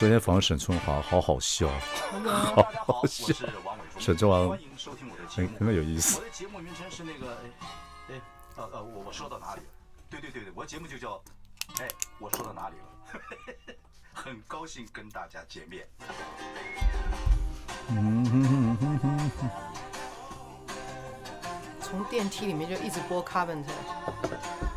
昨天访沈春华，好好笑，好好笑。沈春华，哎，真的有意思。我的节目名称是那个，哎，呃呃，我我说到哪里了？对对对对，我的节目就叫，哎，我说到哪里了？很高兴跟大家见面。嗯哼哼哼哼。从电梯里面就一直播 Carpenter。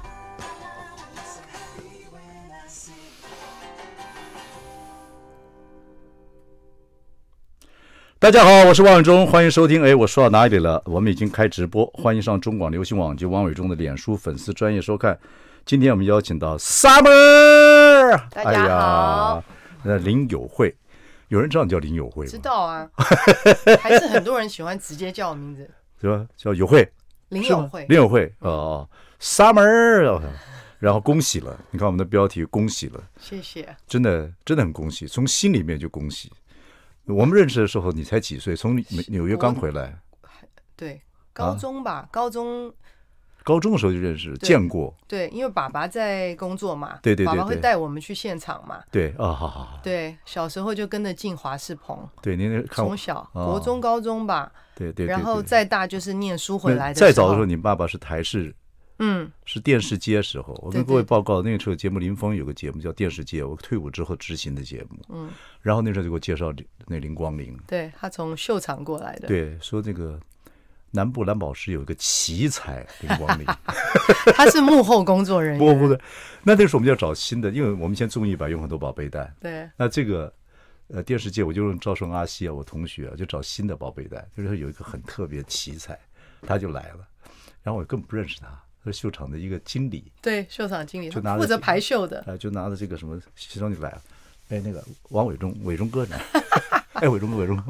大家好，我是王伟忠，欢迎收听。哎，我说到哪里了？我们已经开直播，欢迎上中广流行网及王伟忠的脸书粉丝专业收看。今天我们邀请到 Summer，大家好，那林友会，有人知道你叫林友慧吗？知道啊，还是很多人喜欢直接叫我名字，对吧？叫友慧，林友慧，林友会，哦，Summer，然后恭喜了，你看我们的标题，恭喜了，谢谢，真的真的很恭喜，从心里面就恭喜。我们认识的时候，你才几岁？从纽约刚回来，对，高中吧，高中，高中的时候就认识，见过。对，因为爸爸在工作嘛，对对，爸爸会带我们去现场嘛。对，啊，好好。对，小时候就跟着进华氏棚。对，您那从小国中、高中吧。对对。然后再大就是念书回来的。再早的时候，你爸爸是台式。嗯，是电视界时候，我跟各位报告，那时候节目林峰有个节目叫电视界，我退伍之后执行的节目。嗯，然后那时候就给我介绍那林光林，对他从秀场过来的，对，说这个南部蓝宝石有一个奇才林光林，他是幕后工作人员。不，不对，那那时候我们要找新的，因为我们现在综艺吧用很多宝贝蛋。对，那这个呃电视界我就招生阿西啊，我同学啊，就找新的宝贝蛋，就是有一个很特别奇才，他就来了，然后我更不认识他。是秀场的一个经理，对秀场经理就负责排秀的，哎，就拿着这个什么西装就来了。哎，那个王伟忠，伟忠哥，呢？哎，伟忠哥，伟忠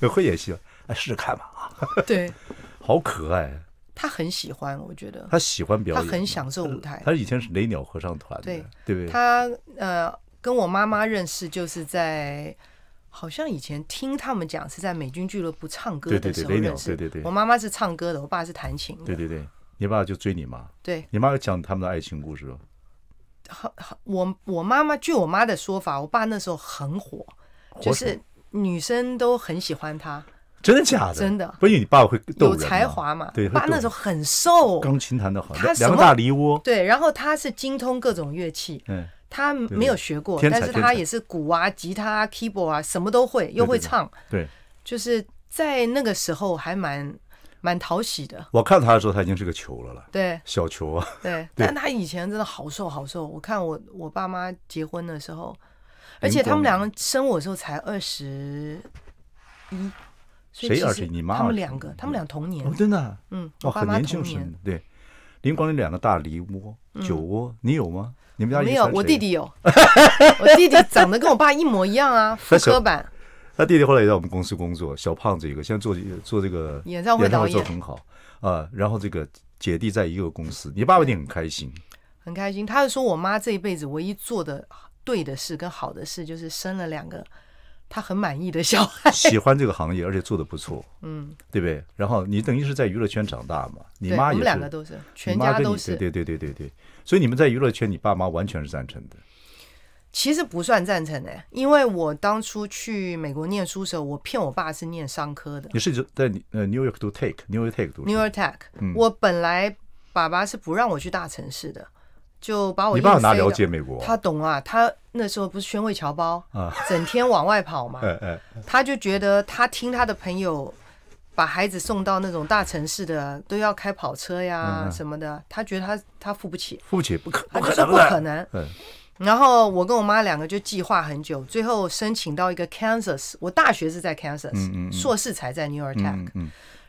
哥，会演戏了，哎，试试看吧啊。对，好可爱。他很喜欢，我觉得他喜欢表演，很享受舞台。他以前是雷鸟合唱团，对对。他呃，跟我妈妈认识，就是在好像以前听他们讲，是在美军俱乐部唱歌的时候认识。对对对，我妈妈是唱歌的，我爸是弹琴的，对对对。你爸爸就追你妈，对，你妈有讲他们的爱情故事吗？我我妈妈据我妈的说法，我爸那时候很火，就是女生都很喜欢他。真的假的？真的，不因为你爸爸会有才华嘛？对，爸那时候很瘦，钢琴弹的好，他两个大梨窝。对，然后他是精通各种乐器，嗯，他没有学过，但是他也是鼓啊、吉他啊、keyboard 啊，什么都会，又会唱。对，就是在那个时候还蛮。蛮讨喜的。我看他的时候，他已经是个球了了。对，小球啊。对，但他以前真的好瘦好瘦。我看我我爸妈结婚的时候，而且他们两个生我的时候才二十一，谁二十一？他们两个，他们俩同年。真的。嗯，我爸妈同年。对，林光有两个大梨窝、酒窝，你有吗？你们家没有？我弟弟有。我弟弟长得跟我爸一模一样啊，复刻版。他弟弟后来也在我们公司工作，小胖子一个，现在做做这个演唱会导演，做很好啊。然后这个姐弟在一个公司，你爸爸一定很开心，很开心。他是说我妈这一辈子唯一做的对的事跟好的事，就是生了两个他很满意的小孩，喜欢这个行业，而且做的不错，嗯，对不对？然后你等于是在娱乐圈长大嘛，你妈也是，两个都是，全家都是，对对对对对对，所以你们在娱乐圈，你爸妈完全是赞成的。其实不算赞成的，因为我当初去美国念书的时候，我骗我爸是念商科的。你是在呃 New York 读 Take，New York Take 读 New York t a k 我本来爸爸是不让我去大城市的，就把我你爸爸哪了解美国？他懂啊，他那时候不是宣伟侨胞啊，整天往外跑嘛。他就觉得他听他的朋友把孩子送到那种大城市的，都要开跑车呀什么的，他觉得他他付不起，付不起不可，能，不可能。然后我跟我妈两个就计划很久，最后申请到一个 Kansas。我大学是在 Kansas，硕士才在 New York。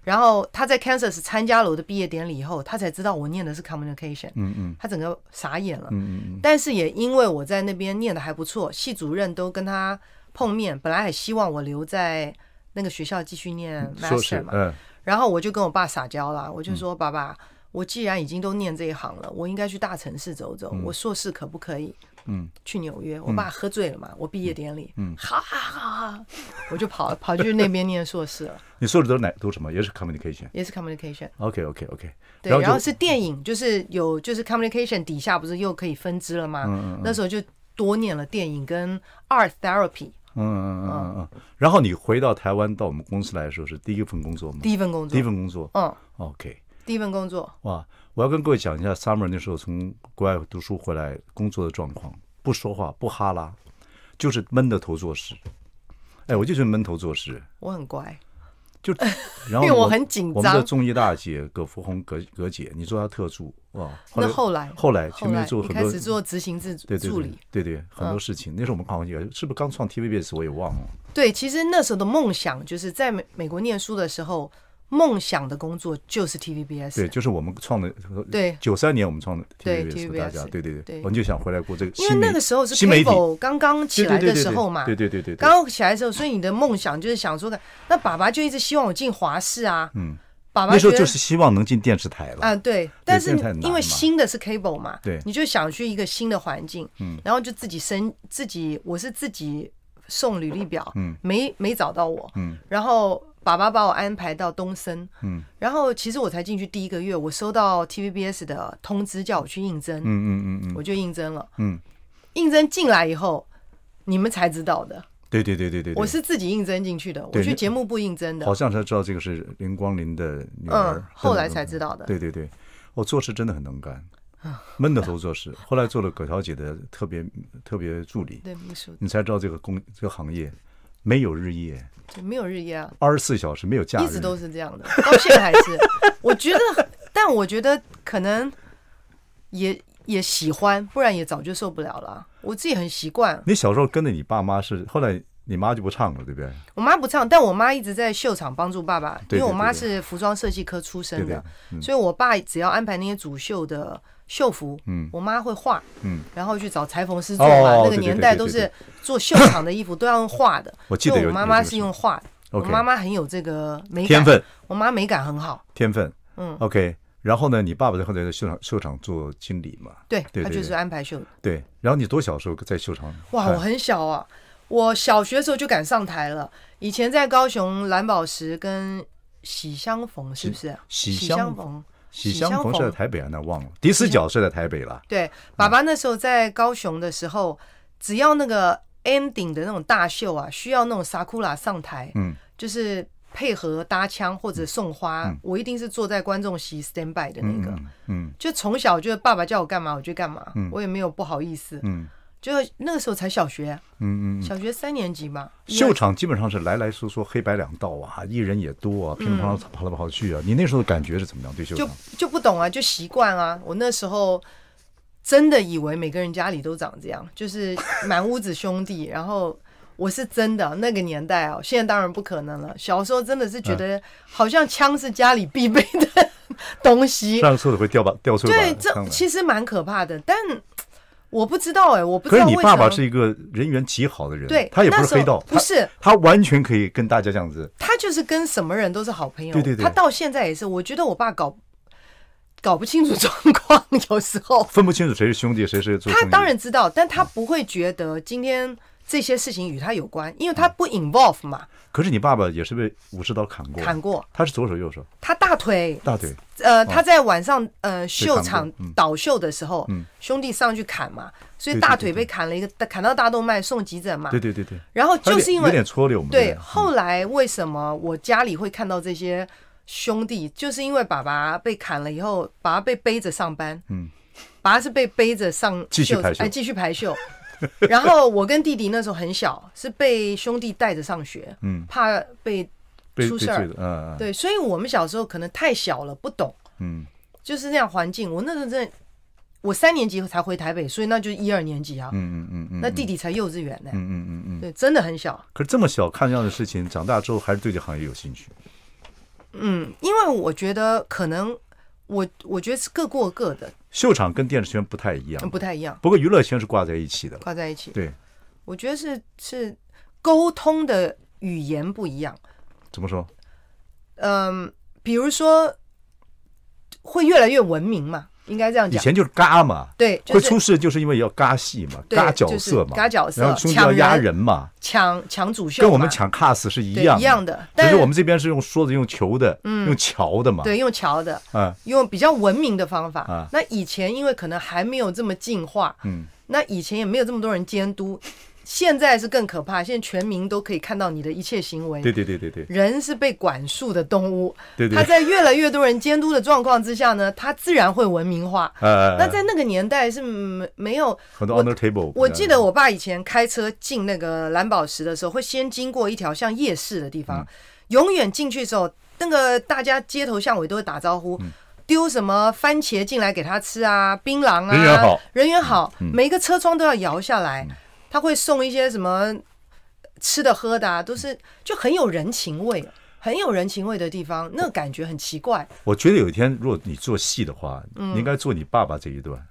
然后他在 Kansas 参加了我的毕业典礼以后，他才知道我念的是 Communication。嗯嗯，他整个傻眼了。嗯嗯但是也因为我在那边念的还不错，系主任都跟他碰面，本来还希望我留在那个学校继续念 Master 嘛。嗯。然后我就跟我爸撒娇了，我就说：“爸爸，我既然已经都念这一行了，我应该去大城市走走。我硕士可不可以？”嗯，去纽约，我爸喝醉了嘛，我毕业典礼，嗯，好好好好，我就跑跑去那边念硕士了。你硕士都是哪都什么？也是 communication？也是 communication？OK OK OK。对，然后是电影，就是有就是 communication 底下不是又可以分支了吗？嗯嗯那时候就多念了电影跟 art therapy。嗯嗯嗯嗯。然后你回到台湾到我们公司来的时候是第一份工作吗？第一份工作，第一份工作。嗯，OK。第一份工作哇！我要跟各位讲一下，summer 那时候从国外读书回来工作的状况，不说话，不哈拉，就是闷着头做事。哎，我就是闷头做事。我很乖，就 因为我很紧张。我们的中医大姐葛福红，葛葛姐，你做她特助哇？那后来，后来前面做很多，开始做执行制助理，对对，很多事情。那时候我们好像也是不是刚创 TVBS，我也忘了。对，其实那时候的梦想就是在美美国念书的时候。梦想的工作就是 TVBS，对，就是我们创的。对。九三年我们创的 TVBS，大家，对对对。对。我们就想回来过这个。因为那个时候是 Cable 刚刚起来的时候嘛，对对对对。刚刚起来的时候，所以你的梦想就是想说的，那爸爸就一直希望我进华视啊。嗯。爸爸那时候就是希望能进电视台了。啊，对。但是因为新的是 Cable 嘛。对。你就想去一个新的环境，嗯，然后就自己申自己，我是自己送履历表，嗯，没没找到我，嗯，然后。爸爸把我安排到东升，嗯，然后其实我才进去第一个月，我收到 TVBS 的通知，叫我去应征，嗯嗯嗯嗯，我就应征了，嗯，应征进来以后，你们才知道的，对对对对对，我是自己应征进去的，我去节目部应征的，好像才知道这个是林光林的女儿，后来才知道的，对对对，我做事真的很能干，闷着头做事，后来做了葛小姐的特别特别助理，对秘书，你才知道这个工这个行业没有日夜。没有日夜啊，二十四小时没有假日，一直都是这样的，到现在还是。我觉得，但我觉得可能也也喜欢，不然也早就受不了了。我自己很习惯。你小时候跟着你爸妈是，后来你妈就不唱了，对不对？我妈不唱，但我妈一直在秀场帮助爸爸，因为我妈是服装设计科出身的，所以我爸只要安排那些主秀的。绣服，嗯，我妈会画，嗯，然后去找裁缝师做嘛。那个年代都是做秀场的衣服都要用画的，我记得我妈妈是用画。我妈妈很有这个美天分，我妈美感很好。天分，嗯，OK。然后呢，你爸爸在后来在秀场秀场做经理嘛？对，他就是安排秀。对，然后你多小时候在秀场？哇，我很小啊，我小学的时候就敢上台了。以前在高雄蓝宝石跟喜相逢，是不是？喜相逢。喜相逢是在台北啊，那忘了。迪斯角是在台北了。对，爸爸那时候在高雄的时候，只要那个 ending 的那种大秀啊，需要那种萨库拉上台，嗯，就是配合搭枪或者送花，我一定是坐在观众席 stand by 的那个，嗯，就从小就是爸爸叫我干嘛我就干嘛，我也没有不好意思，嗯。就那个时候才小学，嗯嗯，小学三年级嘛。秀场基本上是来来说说黑白两道啊，艺人也多啊，乒乒乓乓跑来跑去啊。你那时候的感觉是怎么样？对秀场就就不懂啊，就习惯啊。我那时候真的以为每个人家里都长这样，就是满屋子兄弟。然后我是真的那个年代哦，现在当然不可能了。小时候真的是觉得好像枪是家里必备的 东西，上厕所会掉把掉出来，对，这其实蛮可怕的，但。我不知道哎，我不知道。可是你爸爸是一个人缘极好的人，对，他也不是黑道，不是，他完全可以跟大家这样子。他就是跟什么人都是好朋友，对对对。他到现在也是，我觉得我爸搞搞不清楚状况，有时候分不清楚谁是兄弟，谁是。他当然知道，但他不会觉得今天。这些事情与他有关，因为他不 involve 嘛。可是你爸爸也是被武士刀砍过，砍过，他是左手右手，他大腿，大腿，呃，他在晚上呃秀场倒秀的时候，兄弟上去砍嘛，所以大腿被砍了一个，砍到大动脉，送急诊嘛。对对对对。然后就是因为有点戳流嘛。们。对，后来为什么我家里会看到这些兄弟，就是因为爸爸被砍了以后，爸爸被背着上班，嗯，爸爸是被背着上继续排秀，哎，继续排秀。然后我跟弟弟那时候很小，是被兄弟带着上学，嗯，怕被出事儿，嗯，对，所以我们小时候可能太小了，不懂，嗯，就是那样环境。我那时候真，我三年级才回台北，所以那就一二年级啊，嗯嗯嗯嗯，那弟弟才幼稚园呢，嗯嗯嗯嗯，对，真的很小。可是这么小看这样的事情，长大之后还是对这行业有兴趣。嗯，因为我觉得可能。我我觉得是各过各的，秀场跟电视圈不太一样，不太一样。不过娱乐圈是挂在一起的，挂在一起。对，我觉得是是沟通的语言不一样。怎么说？嗯，比如说，会越来越文明嘛。应该这样讲，以前就是嘎嘛，对，会出事就是因为要嘎戏嘛，嘎角色嘛，嘎角色，然后中间要压人嘛，抢抢主秀，跟我们抢卡司是一样一样的，但是我们这边是用说的，用球的，嗯，用桥的嘛，对，用桥的，啊，用比较文明的方法啊。那以前因为可能还没有这么进化，嗯，那以前也没有这么多人监督。现在是更可怕，现在全民都可以看到你的一切行为。对对对对对，人是被管束的动物。对对，他在越来越多人监督的状况之下呢，他自然会文明化。那在那个年代是没没有。很多 under table。我记得我爸以前开车进那个蓝宝石的时候，会先经过一条像夜市的地方。永远进去的时候，那个大家街头巷尾都会打招呼，丢什么番茄进来给他吃啊，槟榔啊，人缘好，人缘好，每个车窗都要摇下来。他会送一些什么吃的喝的，啊，都是就很有人情味，很有人情味的地方，那感觉很奇怪。我觉得有一天，如果你做戏的话，你应该做你爸爸这一段，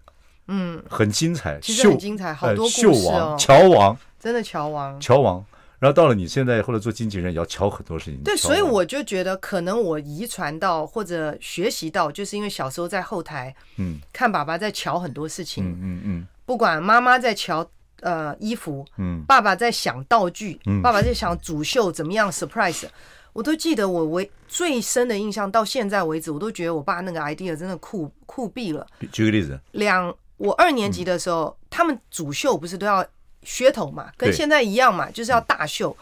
嗯，很精彩，其实很精彩，好多秀王、乔王，真的乔王，乔王。然后到了你现在，后来做经纪人，也要瞧很多事情。对，所以我就觉得，可能我遗传到或者学习到，就是因为小时候在后台，嗯，看爸爸在瞧很多事情，嗯嗯嗯，不管妈妈在瞧呃，衣服，嗯，爸爸在想道具，嗯，爸爸在想主秀怎么样 surprise，我都记得我为最深的印象到现在为止，我都觉得我爸那个 idea 真的酷酷毙了。举个例子，两我二年级的时候，他们主秀不是都要噱头嘛，跟现在一样嘛，就是要大秀。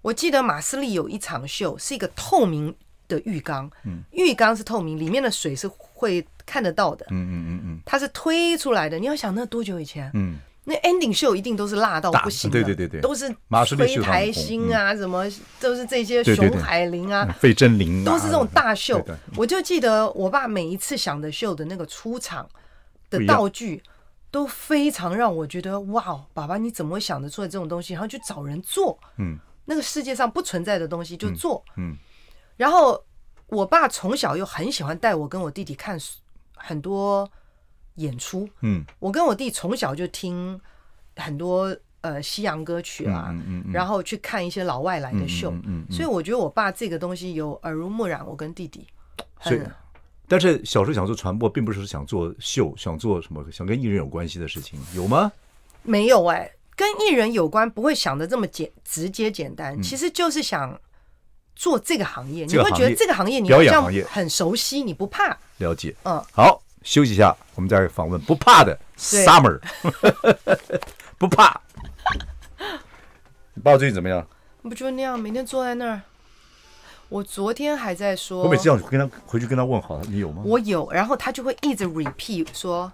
我记得马斯利有一场秀是一个透明的浴缸，浴缸是透明，里面的水是会看得到的。嗯嗯嗯嗯，它是推出来的，你要想那多久以前？嗯。那 ending 秀一定都是辣到不行，对对对对，都是飞台星啊，什么都是这些熊海林啊、费贞林，都是这种大秀。我就记得我爸每一次想的秀的那个出场的道具，都非常让我觉得哇，爸爸你怎么想得出来这种东西？然后去找人做，嗯，那个世界上不存在的东西就做，嗯。然后我爸从小又很喜欢带我跟我弟弟看很多。演出，嗯，我跟我弟从小就听很多呃西洋歌曲啊，嗯然后去看一些老外来的秀，嗯，所以我觉得我爸这个东西有耳濡目染。我跟弟弟，所以，但是小时候想做传播，并不是想做秀，想做什么，想跟艺人有关系的事情有吗？没有哎，跟艺人有关不会想的这么简直接简单，其实就是想做这个行业。你会觉得这个行业，你好像很熟悉，你不怕了解？嗯，好。休息一下，我们再访问。不怕的，Summer，不怕。你爸爸最近怎么样？不就那样，每天坐在那儿。我昨天还在说。我每次要跟他回去跟他问好你有吗？我有，然后他就会一直 repeat 说：“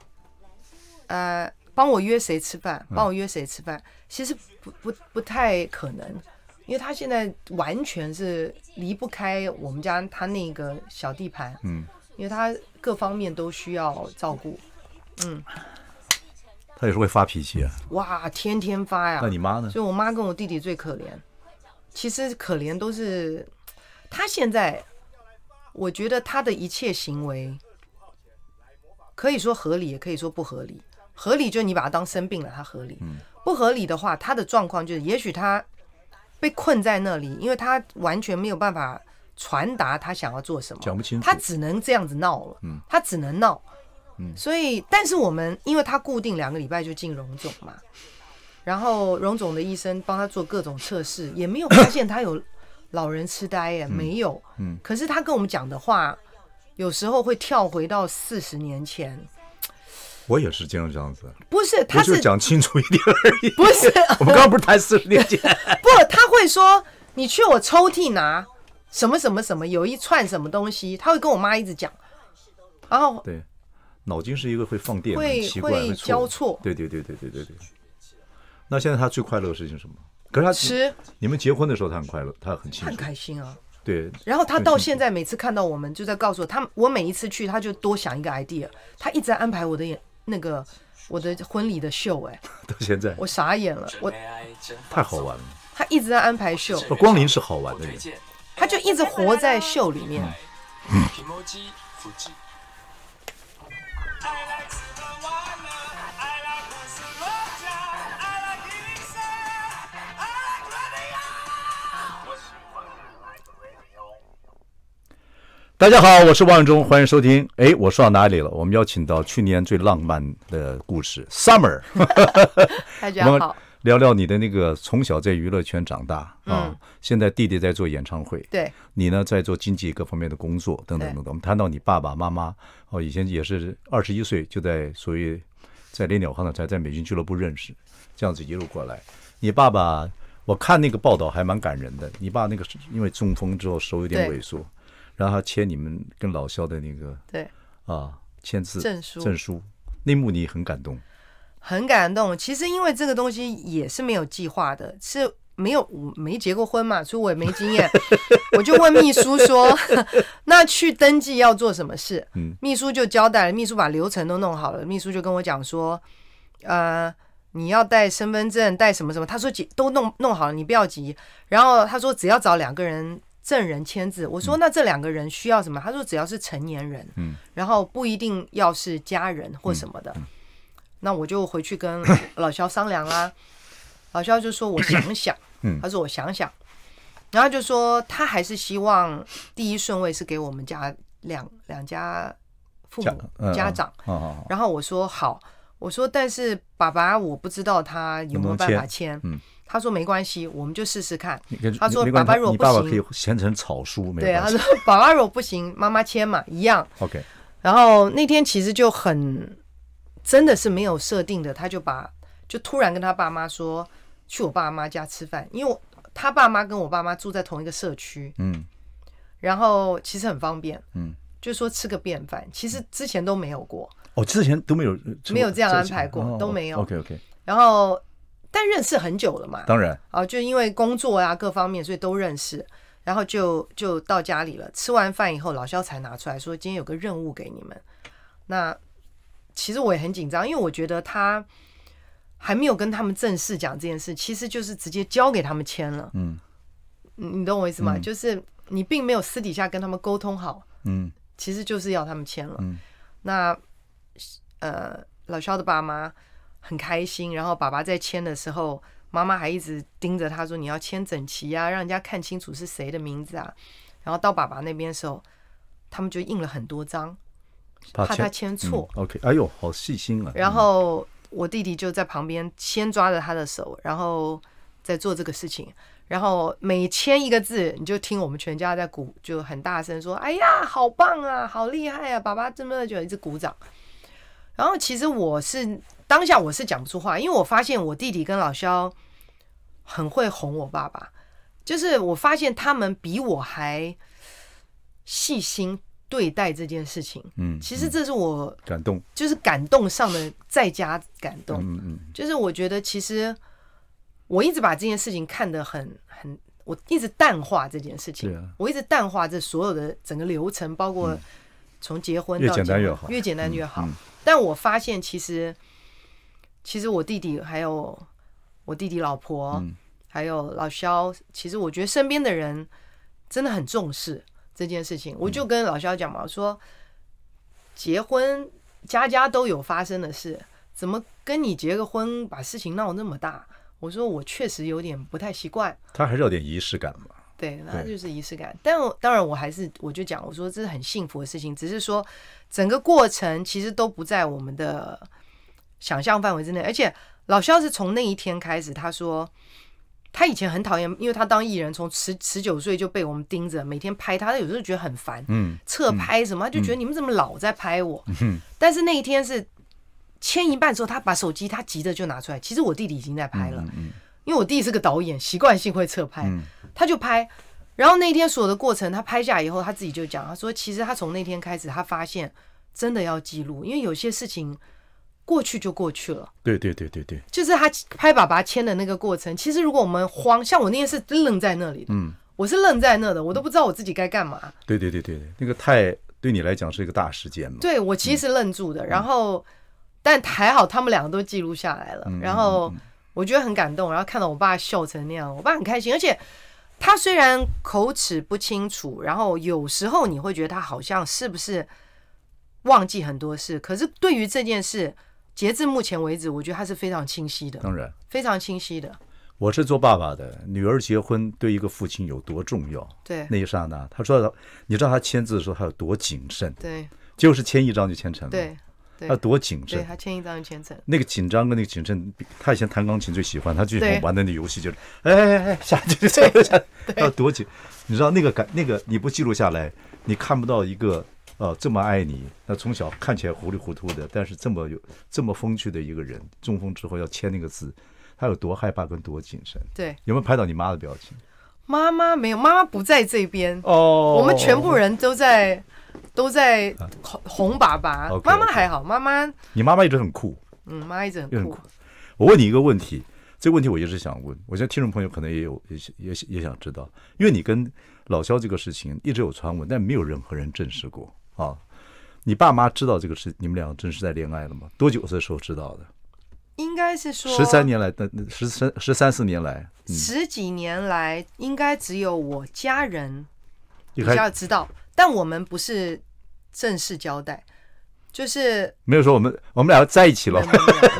呃，帮我约谁吃饭，帮我约谁吃饭。”其实不不不太可能，因为他现在完全是离不开我们家他那个小地盘。嗯。因为他各方面都需要照顾，嗯，他也是会发脾气啊，哇，天天发呀。那你妈呢？就我妈跟我弟弟最可怜，其实可怜都是他现在，我觉得他的一切行为，可以说合理，也可以说不合理。合理就你把他当生病了，他合理；不合理的话，他的状况就是，也许他被困在那里，因为他完全没有办法。传达他想要做什么，讲不清，楚，他只能这样子闹了。嗯，他只能闹，嗯，所以，但是我们，因为他固定两个礼拜就进荣总嘛，然后荣总的医生帮他做各种测试，也没有发现他有老人痴呆耶，没有。嗯，可是他跟我们讲的话，有时候会跳回到四十年前。我也是经常这样子。不是，他就讲清楚一点。而已。不是，我们刚刚不是谈四十年前？不，他会说：“你去我抽屉拿。”什么什么什么，有一串什么东西，他会跟我妈一直讲，然后对，脑筋是一个会放电，会会交错，对对对对对对对。那现在他最快乐的事情是什么？可是他你们结婚的时候他很快乐，他很开心，很开心啊。对，然后他到现在每次看到我们就在告诉我，他我每一次去他就多想一个 idea，他一直在安排我的那个我的婚礼的秀，哎，到现在我傻眼了，我太好玩了，他一直在安排秀，光临是好玩的人。他就一直活在秀里面。大家好，我是王忠，欢迎收听。哎，我说到哪里了？我们邀请到去年最浪漫的故事《Summer》。大家好。聊聊你的那个从小在娱乐圈长大啊，现在弟弟在做演唱会，对，你呢在做经济各方面的工作等等等等。我们谈到你爸爸妈妈哦，以前也是二十一岁就在所谓在雷鸟航的，在美军俱乐部认识，这样子一路过来。你爸爸，我看那个报道还蛮感人的。你爸那个因为中风之后手有点萎缩，然后签你们跟老肖的那个对啊签字证书证书那幕你很感动。很感动，其实因为这个东西也是没有计划的，是没有我没结过婚嘛，所以我也没经验，我就问秘书说，那去登记要做什么事？嗯，秘书就交代了，秘书把流程都弄好了，秘书就跟我讲说，呃，你要带身份证，带什么什么？他说，都弄弄好了，你不要急。然后他说，只要找两个人证人签字。我说，那这两个人需要什么？他说，只要是成年人，嗯，然后不一定要是家人或什么的。那我就回去跟 老肖商量啦。老肖就说：“我想想。”他说：“我想想。”然后就说：“他还是希望第一顺位是给我们家两两家父母家长。”然后我说：“好。”我说：“但是爸爸我不知道他有没有办法签。”他说：“没关系，我们就试试看。”他说：“爸爸如果不行，爸爸可以签成草书，没对他说：“爸爸如果不行，妈妈签嘛一样。”OK。然后那天其实就很。真的是没有设定的，他就把就突然跟他爸妈说去我爸妈家吃饭，因为我他爸妈跟我爸妈住在同一个社区，嗯，然后其实很方便，嗯，就说吃个便饭，其实之前都没有过，哦，之前都没有，没有这样安排过，都没有，OK OK，然后但认识很久了嘛，当然，啊，就因为工作啊各方面，所以都认识，然后就就到家里了，吃完饭以后，老肖才拿出来说今天有个任务给你们，那。其实我也很紧张，因为我觉得他还没有跟他们正式讲这件事，其实就是直接交给他们签了。嗯，你懂我意思吗？就是你并没有私底下跟他们沟通好。嗯，其实就是要他们签了。那呃，老肖的爸妈很开心，然后爸爸在签的时候，妈妈还一直盯着他说：“你要签整齐呀，让人家看清楚是谁的名字啊。”然后到爸爸那边的时候，他们就印了很多张。怕他签错，OK。哎呦，好细心啊！然后我弟弟就在旁边，先抓着他的手，然后在做这个事情。然后每签一个字，你就听我们全家在鼓，就很大声说：“哎呀，好棒啊，好厉害啊！”爸爸这么久一直鼓掌。然后其实我是当下我是讲不出话，因为我发现我弟弟跟老肖很会哄我爸爸，就是我发现他们比我还细心。对待这件事情，嗯，其实这是我感动，就是感动上的再加感动，嗯嗯，就是我觉得其实我一直把这件事情看得很很，我一直淡化这件事情，对，我一直淡化这所有的整个流程，包括从结婚到越简单越好，越简单越好。但我发现，其实其实我弟弟还有我弟弟老婆，还有老肖，其实我觉得身边的人真的很重视。这件事情，我就跟老肖讲嘛，说结婚家家都有发生的事，怎么跟你结个婚把事情闹那么大？我说我确实有点不太习惯，他还是有点仪式感嘛，对，那就是仪式感。但当然，我还是我就讲，我说这是很幸福的事情，只是说整个过程其实都不在我们的想象范围之内，而且老肖是从那一天开始，他说。他以前很讨厌，因为他当艺人，从十十九岁就被我们盯着，每天拍他，他有时候觉得很烦。嗯，侧拍什么，他就觉得你们怎么老在拍我？嗯，但是那一天是签一半之后，他把手机他急着就拿出来，其实我弟弟已经在拍了，因为我弟是个导演，习惯性会侧拍，他就拍。然后那天所有的过程，他拍下以后，他自己就讲，他说其实他从那天开始，他发现真的要记录，因为有些事情。过去就过去了。对对对对对，就是他拍爸爸签的那个过程。其实如果我们慌，像我那天是愣在那里的，嗯，我是愣在那的，我都不知道我自己该干嘛。对对对对对，那个太对你来讲是一个大事件嘛。对我其实愣住的，然后但还好他们两个都记录下来了，然后我觉得很感动，然后看到我爸笑成那样，我爸很开心。而且他虽然口齿不清楚，然后有时候你会觉得他好像是不是忘记很多事，可是对于这件事。截至目前为止，我觉得他是非常清晰的，当然非常清晰的。我是做爸爸的，女儿结婚对一个父亲有多重要？对，那一刹那，他说：“你知道他签字的时候他有多谨慎？”对，就是签一张就签成了。对，他多谨慎，他签一张就签成。那个紧张跟那个谨慎，他以前弹钢琴最喜欢，他最喜欢玩那那游戏，就是哎哎哎下去，下对，要多紧？你知道那个感，那个你不记录下来，你看不到一个。哦，这么爱你，那从小看起来糊里糊涂的，但是这么有这么风趣的一个人，中风之后要签那个字，他有多害怕跟多谨慎？对，有没有拍到你妈的表情？妈妈没有，妈妈不在这边。哦，我们全部人都在都在哄爸爸。妈妈还好，妈妈。你妈妈一直很酷，嗯，妈一直很酷。我问你一个问题，这个问题我一直想问，我觉得听众朋友可能也有也也也想知道，因为你跟老肖这个事情一直有传闻，但没有任何人证实过。啊，你爸妈知道这个事？你们俩真是在恋爱了吗？多久的时候知道的？应该是说十三年来，那十三十三四年来，十几年来，应该只有我家人比较知道，但我们不是正式交代，就是没有说我们我们俩在一起了，我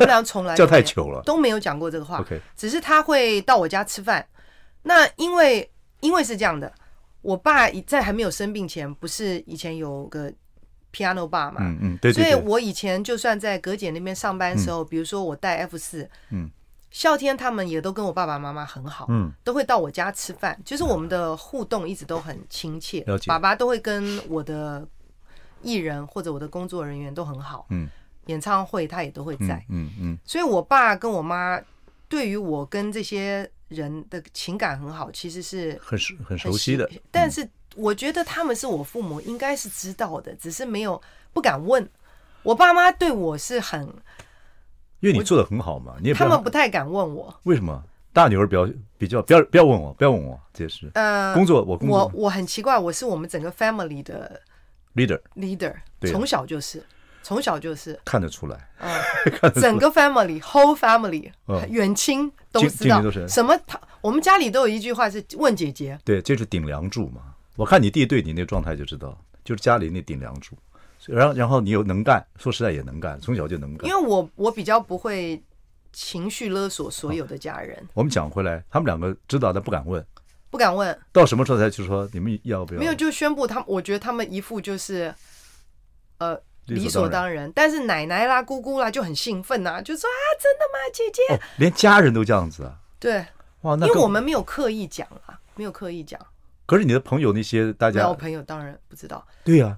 们俩从来 叫太久了都没有讲过这个话。OK，只是他会到我家吃饭。那因为因为是这样的。我爸在还没有生病前，不是以前有个 piano 爸嘛，嗯嗯，对对对，所以我以前就算在葛姐那边上班的时候，比如说我带 F 四，嗯，孝天他们也都跟我爸爸妈妈很好，嗯，都会到我家吃饭，就是我们的互动一直都很亲切。爸爸都会跟我的艺人或者我的工作人员都很好，嗯，演唱会他也都会在，嗯嗯，所以我爸跟我妈对于我跟这些。人的情感很好，其实是很熟很熟悉的。但是我觉得他们是我父母应该是知道的，只是没有不敢问。我爸妈对我是很，因为你做的很好嘛，你也他们不太敢问我。为什么大女儿比较比较不要不要问我不要问我这些事？呃，工作我工作我我很奇怪，我是我们整个 family 的 leader leader，从小就是。从小就是看得出来，嗯，整个 family whole family，远亲都知道什么。他我们家里都有一句话是问姐姐，对，这是顶梁柱嘛。我看你弟对你那状态就知道，就是家里那顶梁柱。然后，然后你又能干，说实在也能干，从小就能干。因为我我比较不会情绪勒索所有的家人。我们讲回来，他们两个知道但不敢问，不敢问。到什么时候才就说你们要不要？没有就宣布他们。我觉得他们一副就是，呃。理所当然，但是奶奶啦、姑姑啦就很兴奋呐，就说啊：“真的吗，姐姐？”连家人都这样子啊？对，哇，那因为我们没有刻意讲啊，没有刻意讲。可是你的朋友那些大家，朋友当然不知道。对呀，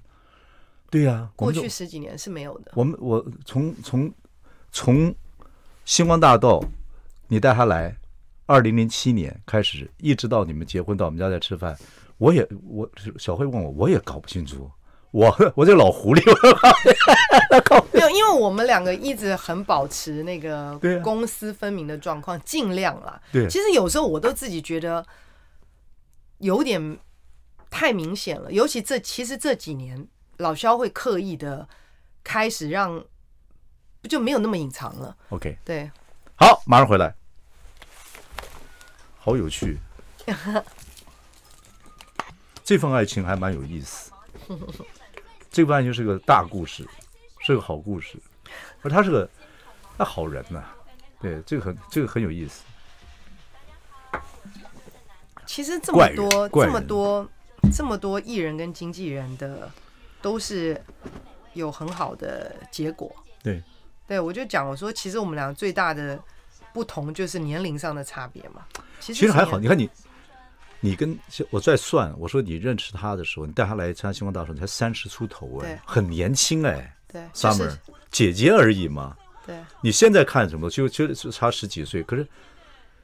对呀，过去十几年是没有的。我们我从从从星光大道，你带他来，二零零七年开始，一直到你们结婚到我们家来吃饭，我也我小慧问我，我也搞不清楚。我我这老狐狸，没有，因为我们两个一直很保持那个公私分明的状况，尽量啦。对，其实有时候我都自己觉得有点太明显了，尤其这其实这几年，老肖会刻意的开始让不就没有那么隐藏了。OK，对，好，马上回来，好有趣，这份爱情还蛮有意思。这半就是个大故事，是个好故事，而他是个，他好人呐，对，这个很，这个很有意思。其实这么多、这么多、这么多艺人跟经纪人的，都是有很好的结果。对，对我就讲，我说其实我们俩最大的不同就是年龄上的差别嘛。其实还好，你看你。你跟我在算，我说你认识他的时候，你带他来参加星光大道，你才三十出头哎，很年轻哎，对，summer 姐姐而已嘛，对，你现在看什么，就就差十几岁，可是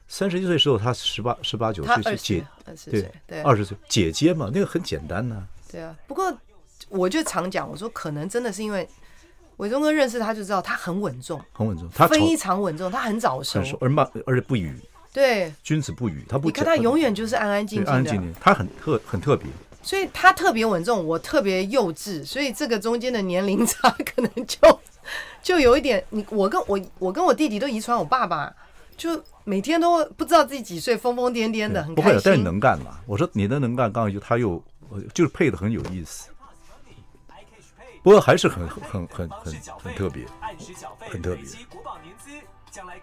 三十一岁时候他十八十八九岁，是姐，对，对，二十岁姐姐嘛，那个很简单呢。对啊。不过我就常讲，我说可能真的是因为伟忠哥认识他就知道他很稳重，很稳重，他非常稳重，他很早熟，很熟，而慢，而且不语。对，君子不语。他不，你看他永远就是安安静静安安静静，他很特，很特别。所以他特别稳重，我特别幼稚。所以这个中间的年龄差可能就，就有一点。你，我跟我，我跟我弟弟都遗传我爸爸，就每天都不知道自己几岁，疯疯癫癫的，很开心。不会，但是能干嘛？我说你的能干，刚好就他又就是配的很有意思。不过还是很很很很很特别，很特别。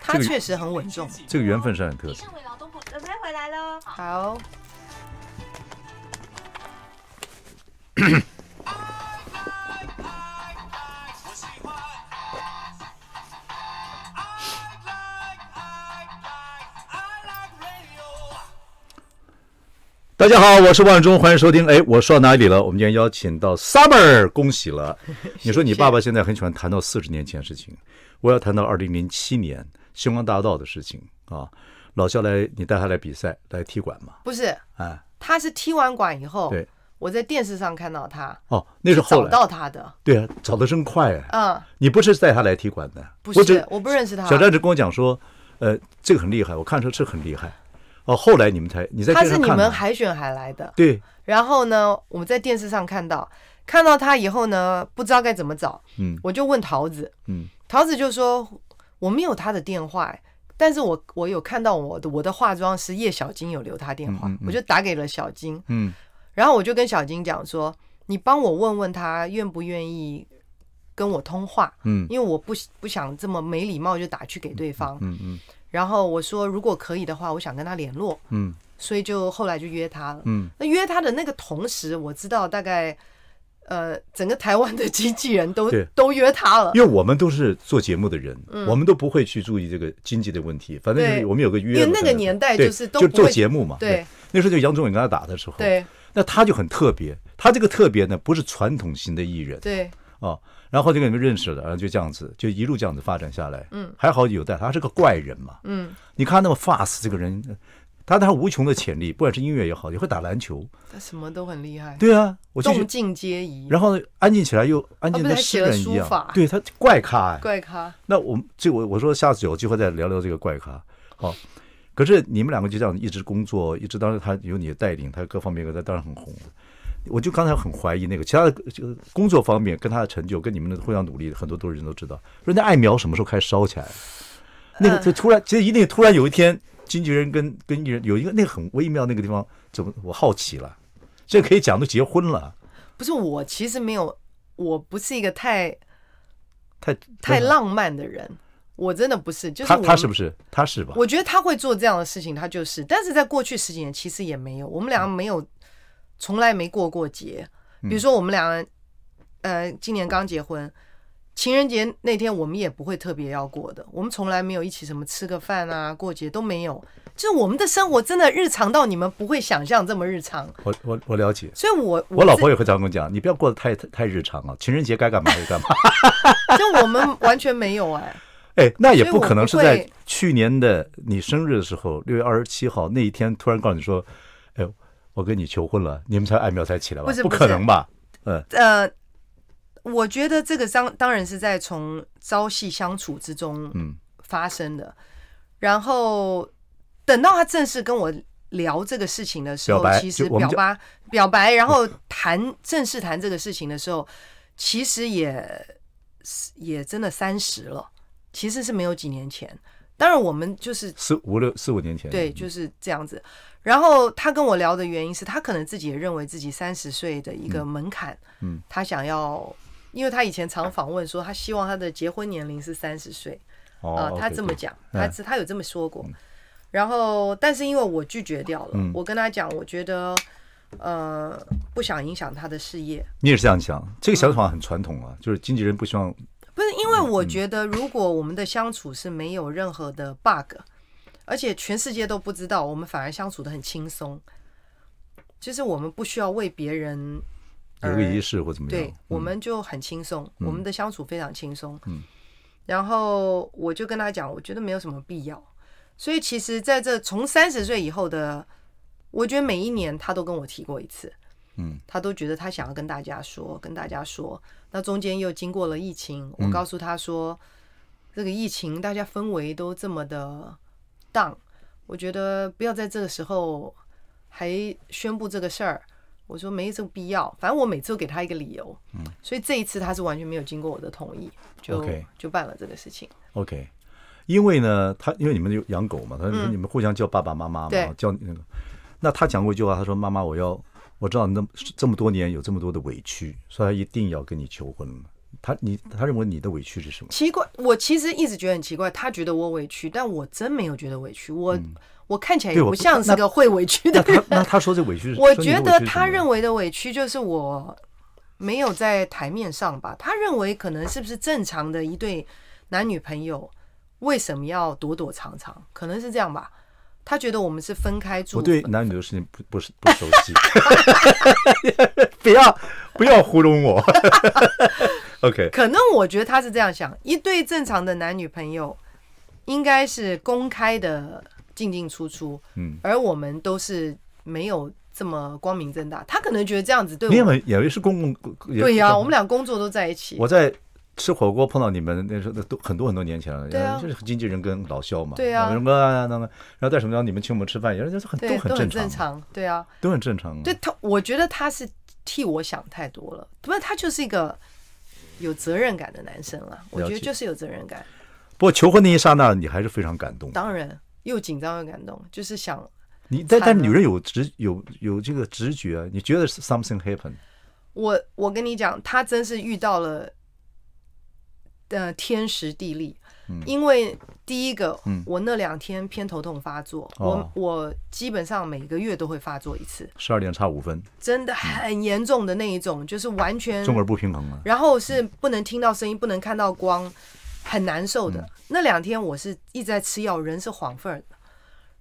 他确实很稳重，这个缘分是很特别。准备回来喽。好。大家好，我是万忠，欢迎收听。哎，我说到哪里了？我们今天邀请到 Summer，恭喜了。你说你爸爸现在很喜欢谈到四十年前事情。我要谈到二零零七年星光大道的事情啊，老肖来，你带他来比赛来踢馆吗？不是，哎，他是踢完馆以后，对，我在电视上看到他哦，那是找到他的，对啊，找的真快啊，嗯，你不是带他来踢馆的，不是，我不认识他。小战士跟我讲说，呃，这个很厉害，我看时候是很厉害，哦，后来你们才，你在他是你们海选还来的，对，然后呢，我们在电视上看到，看到他以后呢，不知道该怎么找，嗯，我就问桃子，嗯。桃子就说我没有他的电话，但是我我有看到我的我的化妆师叶小金有留他电话，我就打给了小金，嗯，然后我就跟小金讲说，你帮我问问他愿不愿意跟我通话，嗯，因为我不不想这么没礼貌就打去给对方，嗯嗯，然后我说如果可以的话，我想跟他联络，嗯，所以就后来就约他了，嗯，那约他的那个同时，我知道大概。呃，整个台湾的经纪人都都约他了，因为我们都是做节目的人，我们都不会去注意这个经济的问题，反正我们有个约。因为那个年代就是就做节目嘛，对，那时候就杨宗纬跟他打的时候，对，那他就很特别，他这个特别呢，不是传统型的艺人，对，哦，然后就跟你们认识了，然后就这样子，就一路这样子发展下来，嗯，还好有带他是个怪人嘛，嗯，你看那么 fast 这个人。他他无穷的潜力，不管是音乐也好，也会打篮球，他什么都很厉害。对啊，我动静皆宜。然后呢，安静起来又安静的诗人一样。对他怪咖，怪咖。那我们就我我说下次有机会再聊聊这个怪咖。好，可是你们两个就这样一直工作，一直当然他有你的带领，他各方面他当然很红。我就刚才很怀疑那个其他的就工作方面跟他的成就，跟你们的互相努力，很多都人都知道。说那艾苗什么时候开始烧起来？那个就突然，其实一定突然有一天。经纪人跟跟艺人有一个那个很微妙那个地方，怎么我好奇了，这可以讲都结婚了。不是我其实没有，我不是一个太太太浪漫的人，我真的不是。就是他他是不是他是吧？我觉得他会做这样的事情，他就是。但是在过去十几年其实也没有，我们两个没有从来没过过节。比如说我们两个，呃，今年刚结婚。情人节那天我们也不会特别要过的，我们从来没有一起什么吃个饭啊，过节都没有。就是我们的生活真的日常到你们不会想象这么日常。我我我了解。所以，我我老婆也会这样跟我讲，你不要过得太太太日常了。情人节该干嘛就干嘛，就我们完全没有哎。哎，那也不可能是在去年的你生日的时候，六月二十七号那一天突然告诉你说：“哎，我跟你求婚了。”你们才爱苗才起来吧？不可能吧？嗯呃。我觉得这个当当然是在从朝夕相处之中发生的。然后等到他正式跟我聊这个事情的时候，其实表白表白，然后谈正式谈这个事情的时候，其实也也真的三十了，其实是没有几年前。当然我们就是四五六四五年前，对，就是这样子。然后他跟我聊的原因是他可能自己也认为自己三十岁的一个门槛，嗯，他想要。因为他以前常访问说，他希望他的结婚年龄是三十岁，啊，他这么讲，他他有这么说过。然后，但是因为我拒绝掉了，我跟他讲，我觉得呃不想影响他的事业。你也是这样想，这个想法很传统啊，就是经纪人不希望。不是因为我觉得如果我们的相处是没有任何的 bug，而且全世界都不知道，我们反而相处的很轻松，就是我们不需要为别人。有个仪式或怎么样？对，我们就很轻松，我们的相处非常轻松。嗯，然后我就跟他讲，我觉得没有什么必要。所以其实，在这从三十岁以后的，我觉得每一年他都跟我提过一次。嗯，他都觉得他想要跟大家说，跟大家说。那中间又经过了疫情，我告诉他说，这个疫情大家氛围都这么的淡，我觉得不要在这个时候还宣布这个事儿。我说没这个必要，反正我每次都给他一个理由。嗯，所以这一次他是完全没有经过我的同意，就就办了这个事情。OK，因为呢，他因为你们有养狗嘛，他说你们互相叫爸爸妈妈嘛，叫那个。那他讲过一句话，他说：“妈妈，我要我知道，那么这么多年有这么多的委屈，所以他一定要跟你求婚了。他你他认为你的委屈是什么？奇怪，我其实一直觉得很奇怪，他觉得我委屈，但我真没有觉得委屈。我。我看起来也不像是个会委屈的。他 那他说这委屈是？我觉得他认为的委屈就是我没有在台面上吧？他认为可能是不是正常的一对男女朋友为什么要躲躲藏藏？可能是这样吧？他觉得我们是分开住，对男女的事情不不是不熟悉，不要不要糊弄我。OK，可能我觉得他是这样想：一对正常的男女朋友应该是公开的。进进出出，嗯，而我们都是没有这么光明正大。他可能觉得这样子对我以为是公共，对呀，我们俩工作都在一起。我在吃火锅碰到你们那时候，都很多很多年前了，就是经纪人跟老肖嘛，对呀，什么什么，然后在什么地方你们请我们吃饭，也人是很都很正常，对啊，都很正常。对他，我觉得他是替我想太多了，不是他就是一个有责任感的男生了，我觉得就是有责任感。不过求婚那一刹那，你还是非常感动，当然。又紧张又感动，就是想你。但但女人有直有有这个直觉，你觉得 something happen？我我跟你讲，她真是遇到了的天时地利。因为第一个，我那两天偏头痛发作，我我基本上每个月都会发作一次，十二点差五分，真的很严重的那一种，就是完全。中耳不平衡了。然后是不能听到声音，不能看到光。很难受的那两天，我是一直在吃药，人是黄份儿。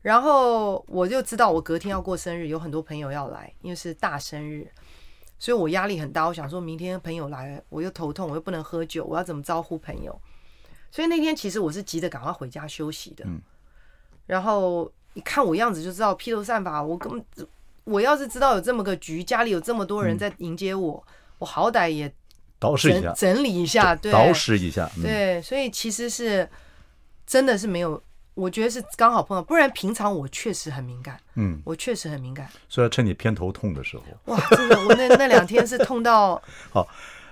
然后我就知道我隔天要过生日，有很多朋友要来，因为是大生日，所以我压力很大。我想说明天朋友来，我又头痛，我又不能喝酒，我要怎么招呼朋友？所以那天其实我是急着赶快回家休息的。然后你看我样子就知道披头散发，我根本我要是知道有这么个局，家里有这么多人在迎接我，我好歹也。捯饬一下，整理一下，对，捯饬一下，对，所以其实是真的是没有，我觉得是刚好碰到，不然平常我确实很敏感，嗯，我确实很敏感。所以趁你偏头痛的时候，哇，真的，我那那两天是痛到 好，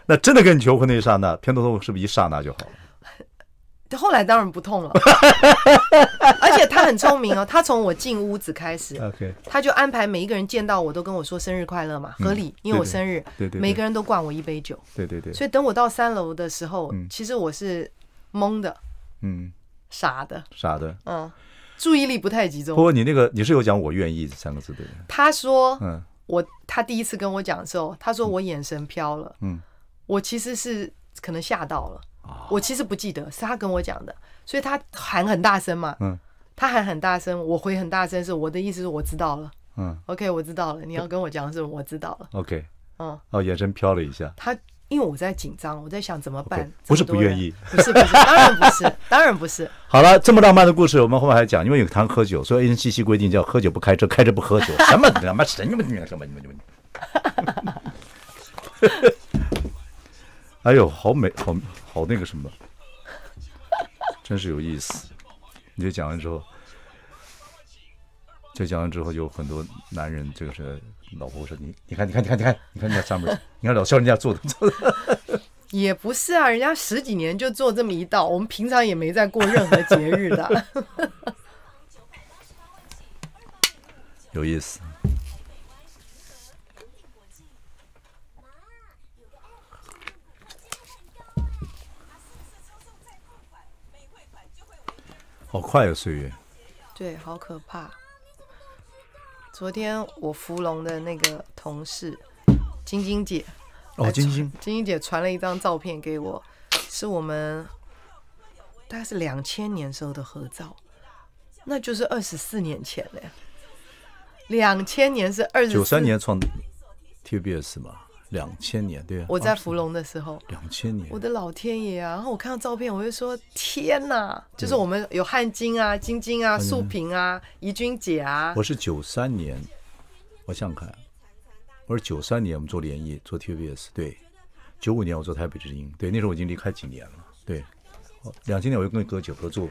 那真的跟你求婚那一刹那，偏头痛是不是一刹那就好了？后来当然不痛了，而且他很聪明哦，他从我进屋子开始，他就安排每一个人见到我都跟我说生日快乐嘛，合理，因为我生日，对对，每个人都灌我一杯酒，对对对。所以等我到三楼的时候，其实我是懵的，嗯，傻的，傻的，嗯，注意力不太集中。不过你那个你是有讲我愿意三个字对他说，嗯，我他第一次跟我讲的时候，他说我眼神飘了，嗯，我其实是可能吓到了。我其实不记得是他跟我讲的，所以他喊很大声嘛，嗯，他喊很大声，我回很大声，是我的意思是我知道了，嗯，OK，我知道了。你要跟我讲的是我知道了，OK，嗯，哦，眼神飘了一下。他因为我在紧张，我在想怎么办，不是不愿意，不是不是，当然不是，当然不是。好了，这么浪漫的故事，我们后面还讲，因为有谈喝酒，所以 A N 七七规定叫喝酒不开车，开车不喝酒，什么他妈神什么什么什么什么，哎呦，好美好。好那个什么，真是有意思。你就讲完之后，就讲完之后，有很多男人，这个是老婆说你，你看，你看，你看，你看，你看，你看上面，你看老肖人家做的做的。也不是啊，人家十几年就做这么一道，我们平常也没在过任何节日的。有意思。好快啊，岁月！对，好可怕。昨天我芙蓉的那个同事，晶晶姐，哦，晶晶，晶晶姐传了一张照片给我，是我们大概是两千年时候的合照，那就是二十四年前嘞。两千年是二十九三年创 TBS 嘛？两千年，对啊。我在芙蓉的时候。两千年。我的老天爷啊！然后我看到照片，我就说：天哪！就是我们有汉金啊、金金啊、素萍啊、怡君姐啊。我是九三年，我想看，我是九三年我们做联艺做 T V S，对。九五年我做台北之音，对，那时候我已经离开几年了，对。两千年我就跟哥姐合作，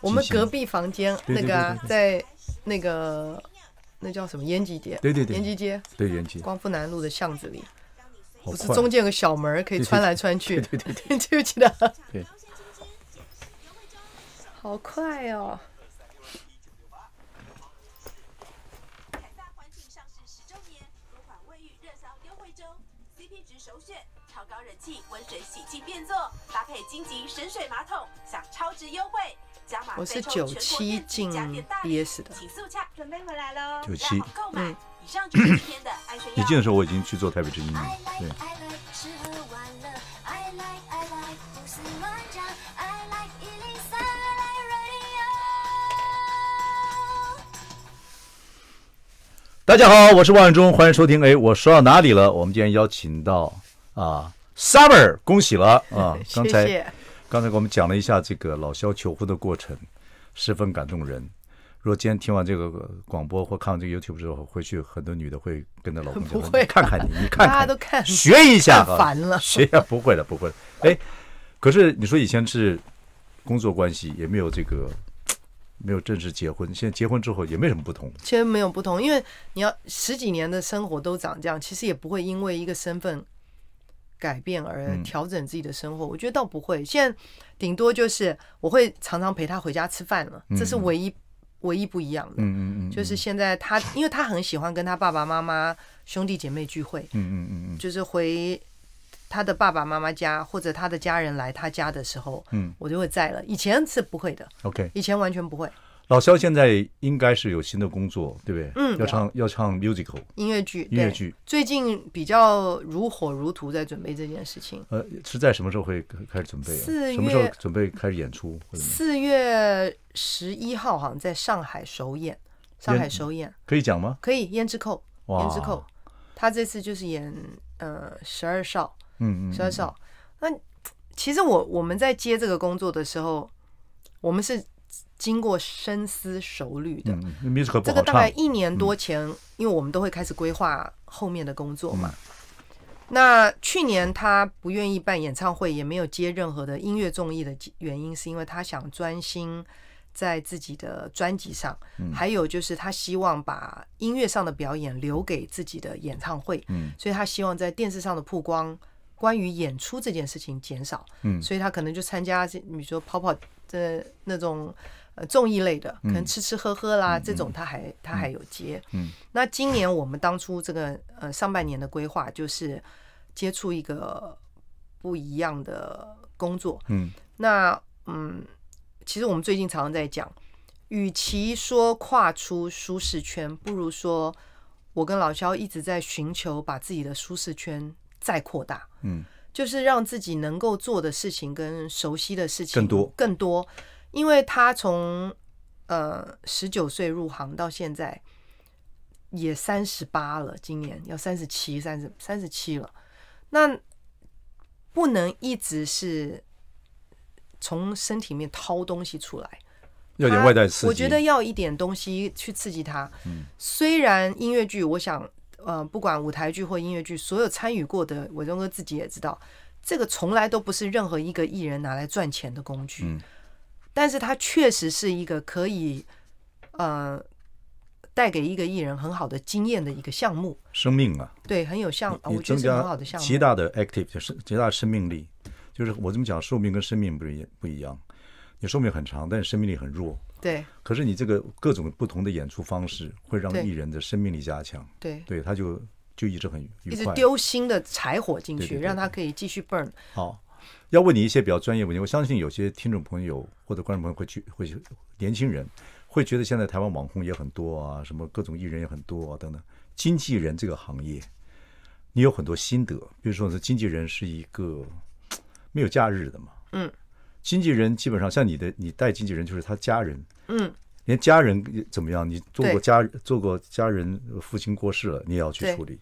我们隔壁房间那个啊、在那个那叫什么？延吉街。对对对。延吉街。对延吉。光复南路的巷子里。不是中间有个小门可以穿来穿去，对对对记 不记得？对，好快哦！环境上市十周年，多款卫浴热销优惠 c p 值首选，超高人气温水洗便座搭配水马桶，享超值优惠，加码全国我是九七进 BS 的，九七，嗯。你进的时候，我已经去做台北之音了。对。大家好，我是万万忠，欢迎收听。哎，我说到哪里了？我们今天邀请到啊，Summer，恭喜了啊！谢谢。刚才给我们讲了一下这个老肖求婚的过程，十分感动人。若今天听完这个广播或看完这个 YouTube 之后，回去很多女的会跟着老公走。不会看看你，你看大家都看，学一下，烦了，学一下不会了，不会。”哎，可是你说以前是工作关系，也没有这个，没有正式结婚，现在结婚之后也没什么不同。其实没有不同，因为你要十几年的生活都长这样，其实也不会因为一个身份改变而调整自己的生活。我觉得倒不会，现在顶多就是我会常常陪他回家吃饭了，这是唯一。唯一不一样的，嗯嗯嗯，就是现在他，因为他很喜欢跟他爸爸妈妈、兄弟姐妹聚会，嗯嗯嗯嗯，就是回他的爸爸妈妈家或者他的家人来他家的时候，嗯，我就会在了。以前是不会的，OK，以前完全不会。老肖现在应该是有新的工作，对不对？嗯，要唱要唱 musical 音乐剧，音乐剧最近比较如火如荼，在准备这件事情。呃，是在什么时候会开始准备？四月准备开始演出？四月十一号好像在上海首演，上海首演可以讲吗？可以，胭脂扣，胭脂扣，他这次就是演呃十二少，嗯嗯，十二少。那其实我我们在接这个工作的时候，我们是。经过深思熟虑的，这个大概一年多前，因为我们都会开始规划后面的工作嘛。那去年他不愿意办演唱会，也没有接任何的音乐综艺的原因，是因为他想专心在自己的专辑上，还有就是他希望把音乐上的表演留给自己的演唱会，所以他希望在电视上的曝光。关于演出这件事情减少，嗯，所以他可能就参加，比如说跑跑的那种综艺类的，可能吃吃喝喝啦，这种他还他还有接，嗯。那今年我们当初这个呃上半年的规划就是接触一个不一样的工作，嗯。那嗯，其实我们最近常常在讲，与其说跨出舒适圈，不如说我跟老肖一直在寻求把自己的舒适圈。再扩大，嗯，就是让自己能够做的事情跟熟悉的事情更多更多，因为他从呃十九岁入行到现在也三十八了，今年要三十七、三十三十七了，那不能一直是从身体里面掏东西出来，要点外在刺激，我觉得要一点东西去刺激他。嗯，虽然音乐剧，我想。呃，不管舞台剧或音乐剧，所有参与过的我中哥自己也知道，这个从来都不是任何一个艺人拿来赚钱的工具。嗯，但是它确实是一个可以呃带给一个艺人很好的经验的一个项目。生命啊，对，很有像，我觉得是很好的项目。极大的 active 就是极大的生命力，就是我这么讲，寿命跟生命不是不一样。你寿命很长，但是生命力很弱。对，可是你这个各种不同的演出方式会让艺人的生命力加强，对，对，他就就一直很愉快，丢新的柴火进去，让他可以继续 burn。好，要问你一些比较专业问题，我相信有些听众朋友或者观众朋友会去，会年轻人会觉得现在台湾网红也很多啊，什么各种艺人也很多啊等等。经纪人这个行业，你有很多心得，比如说是经纪人是一个没有假日的嘛，嗯，经纪人基本上像你的，你带经纪人就是他家人。嗯，连家人怎么样？你做过家做过家人，父亲过世了，你也要去处理。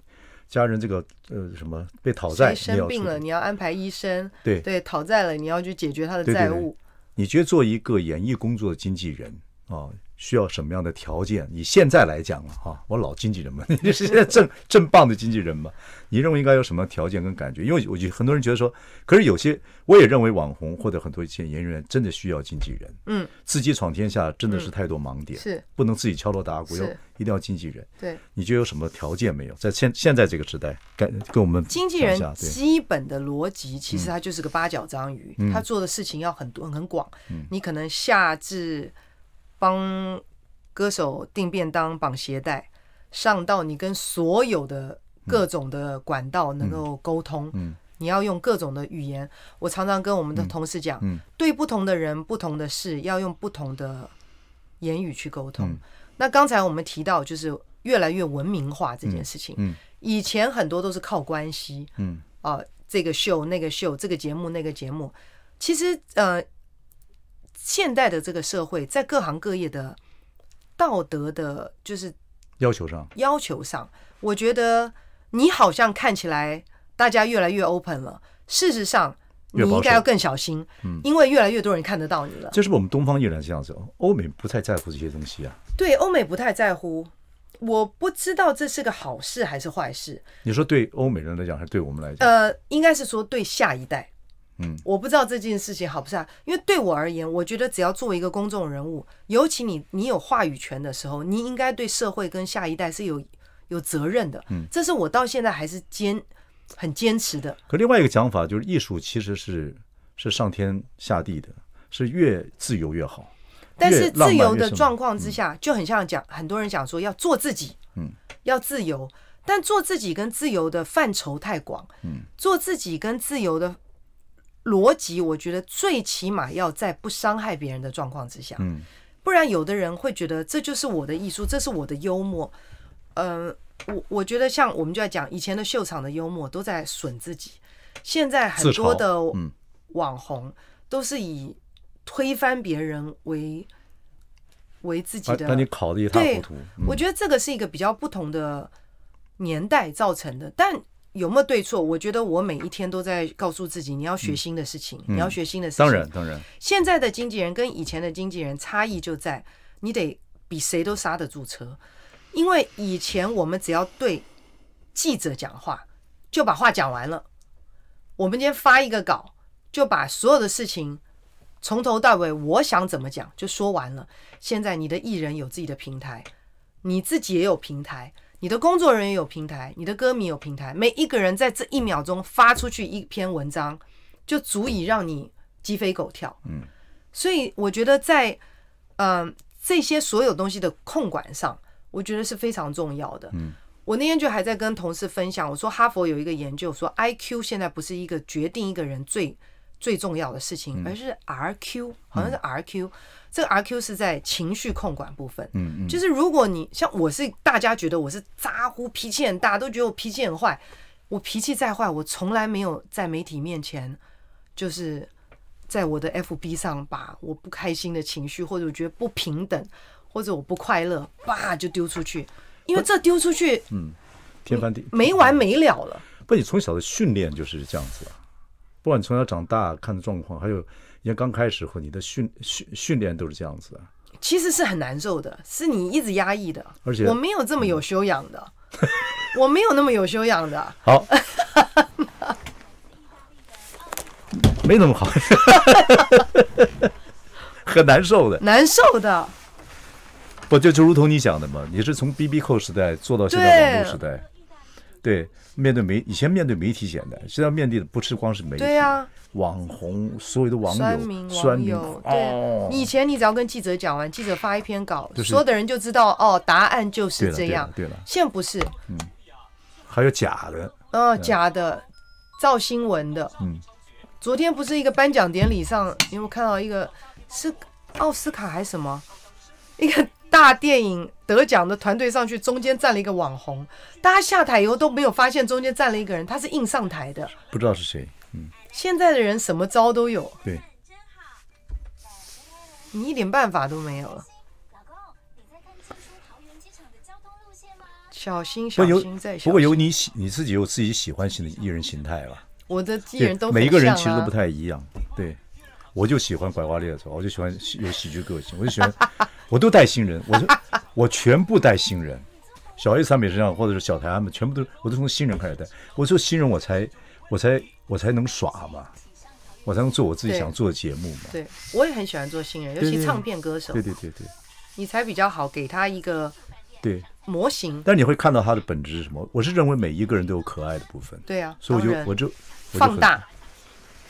家人这个呃什么被讨债生病了，你要安排医生。对对，讨债了，你要去解决他的债务。你觉得做一个演艺工作的经纪人？啊，需要什么样的条件？以现在来讲了哈，我老经纪人嘛，你是现在正 正棒的经纪人嘛？你认为应该有什么条件跟感觉？因为我就很多人觉得说，可是有些我也认为网红或者很多一些演员真的需要经纪人。嗯，自己闯天下真的是太多盲点，是不能自己敲锣打鼓，要一定要经纪人。对，你觉得有什么条件没有？在现现在这个时代，跟跟我们经纪人基本的逻辑，其实他就是个八角章鱼，他做的事情要很多很广。嗯，你可能下至。帮歌手订便当、绑鞋带，上到你跟所有的各种的管道能够沟通，你要用各种的语言。我常常跟我们的同事讲，对不同的人、不同的事，要用不同的言语去沟通。那刚才我们提到，就是越来越文明化这件事情。嗯，以前很多都是靠关系，嗯啊，这个秀、那个秀、这个节目、那个节目，其实呃。现代的这个社会，在各行各业的道德的，就是要求上，要求上，我觉得你好像看起来大家越来越 open 了，事实上你应该要更小心，嗯，因为越来越多人看得到你了。这是不是我们东方依然这样子？欧美不太在乎这些东西啊？对，欧美不太在乎，我不知道这是个好事还是坏事。你说对欧美人来讲，还是对我们来讲？呃，应该是说对下一代。嗯，我不知道这件事情好不是啊，因为对我而言，我觉得只要作为一个公众人物，尤其你你有话语权的时候，你应该对社会跟下一代是有有责任的。嗯，这是我到现在还是坚很坚持的。可另外一个讲法就是，艺术其实是是上天下地的，是越自由越好。但是自由的状况之下，就很像讲很多人讲说要做自己，嗯，要自由。但做自己跟自由的范畴太广，嗯，做自己跟自由的。逻辑，我觉得最起码要在不伤害别人的状况之下，不然有的人会觉得这就是我的艺术，这是我的幽默。嗯，我我觉得像我们就在讲以前的秀场的幽默都在损自己，现在很多的网红都是以推翻别人为为自己的，那你考的一塌糊涂。我觉得这个是一个比较不同的年代造成的，但。有没有对错？我觉得我每一天都在告诉自己，你要学新的事情，你要学新的。事情。当然，当然。现在的经纪人跟以前的经纪人差异就在，你得比谁都刹得住车，因为以前我们只要对记者讲话，就把话讲完了。我们今天发一个稿，就把所有的事情从头到尾，我想怎么讲就说完了。现在你的艺人有自己的平台，你自己也有平台。你的工作人员有平台，你的歌迷有平台，每一个人在这一秒钟发出去一篇文章，就足以让你鸡飞狗跳。嗯，所以我觉得在嗯这些所有东西的控管上，我觉得是非常重要的。嗯，我那天就还在跟同事分享，我说哈佛有一个研究说，I Q 现在不是一个决定一个人最最重要的事情，而是 R Q，好像是 R Q。这个阿 Q 是在情绪控管部分，嗯嗯，就是如果你像我是大家觉得我是咋呼，脾气很大，都觉得我脾气很坏。我脾气再坏，我从来没有在媒体面前，就是在我的 FB 上把我不开心的情绪，或者我觉得不平等，或者我不快乐，叭就丢出去，因为这丢出去，嗯，天翻地没完没了了。不，你从小的训练就是这样子啊，不管你从小长大看的状况，还有。你为刚开始时候，你的训训训练都是这样子的，其实是很难受的，是你一直压抑的，而且我没有这么有修养的，我没有那么有修养的，好，没那么好，很难受的，难受的，不就就如同你讲的嘛？你是从 B B 扣时代做到现在网络时代，对，面对媒以前面对媒体简单，现在面对的不是光是媒体，对呀。网红，所有的网友，网友，对，以前你只要跟记者讲完，记者发一篇稿，所有的人就知道，哦，答案就是这样。对了，现在不是，嗯，还有假的，嗯，假的，造新闻的，嗯，昨天不是一个颁奖典礼上，有没有看到一个是奥斯卡还是什么，一个大电影得奖的团队上去，中间站了一个网红，大家下台以后都没有发现中间站了一个人，他是硬上台的，不知道是谁。现在的人什么招都有，对，你一点办法都没有了。小心小心！不过有你喜你自己有自己喜欢型的艺人形态吧。我的艺人都每一个人其实都不太一样。对，我就喜欢拐弯猎头，我就喜欢有喜剧个性，我就喜欢，我都带新人，我就 我全部带新人。小 A 产品身上或者是小台啊们，全部都我都从新人开始带，我说新人我才。我才我才能耍嘛，我才能做我自己想做的节目嘛。对，我也很喜欢做新人，尤其唱片歌手。对对对对，你才比较好给他一个对模型，但你会看到他的本质是什么。我是认为每一个人都有可爱的部分。对啊，所以我就我就放大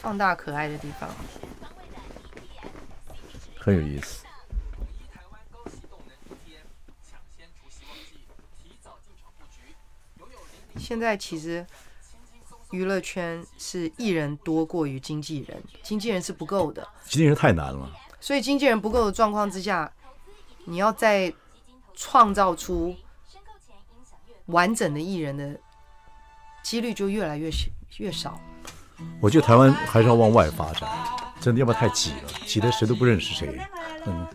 放大可爱的地方，很有意思。现在其实。娱乐圈是艺人多过于经纪人，经纪人是不够的，经纪人太难了，所以经纪人不够的状况之下，你要在创造出完整的艺人的几率就越来越越少。我觉得台湾还是要往外发展，真的，要不然太挤了，挤得谁都不认识谁，嗯。